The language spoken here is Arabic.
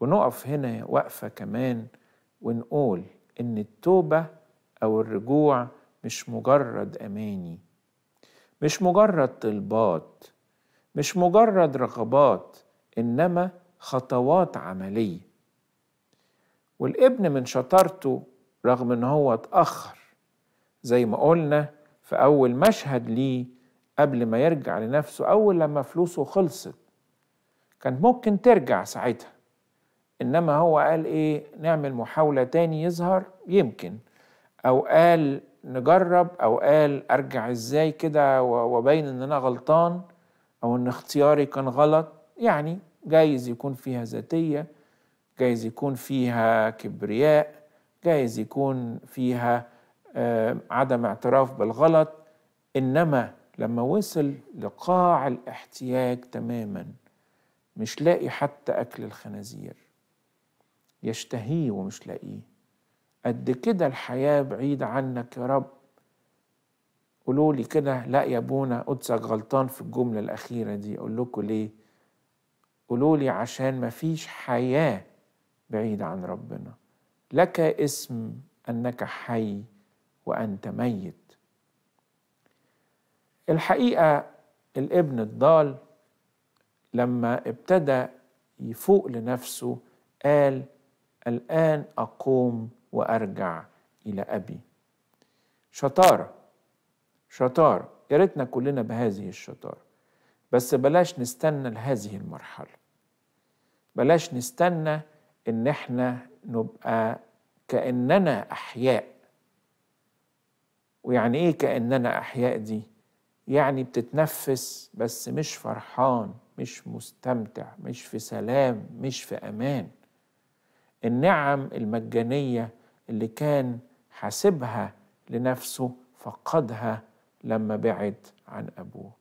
ونقف هنا وقفة كمان ونقول إن التوبة أو الرجوع مش مجرد أماني مش مجرد طلبات مش مجرد رغبات إنما خطوات عملية والابن من شطارته رغم إن هو اتأخر زي ما قلنا في أول مشهد ليه قبل ما يرجع لنفسه أول لما فلوسه خلصت كانت ممكن ترجع ساعتها انما هو قال ايه نعمل محاوله تاني يظهر يمكن او قال نجرب او قال ارجع ازاي كده وابين ان انا غلطان او ان اختياري كان غلط يعني جايز يكون فيها ذاتيه جايز يكون فيها كبرياء جايز يكون فيها آه، عدم اعتراف بالغلط انما لما وصل لقاع الاحتياج تماما مش لاقي حتى اكل الخنازير يشتهيه ومش لاقيه قد كده الحياة بعيدة عنك يا رب قولوا لي كده لا يا ابونا قدسك غلطان في الجملة الأخيرة دي أقول لكم ليه قولوا لي عشان مفيش حياة بعيدة عن ربنا لك اسم أنك حي وأنت ميت الحقيقة الابن الضال لما ابتدى يفوق لنفسه قال الآن أقوم وأرجع إلى أبي شطارة شطارة يا ريتنا كلنا بهذه الشطارة بس بلاش نستنى لهذه المرحلة بلاش نستنى إن إحنا نبقى كأننا أحياء ويعني إيه كأننا أحياء دي؟ يعني بتتنفس بس مش فرحان مش مستمتع مش في سلام مش في أمان النعم المجانية اللي كان حاسبها لنفسه فقدها لما بعد عن أبوه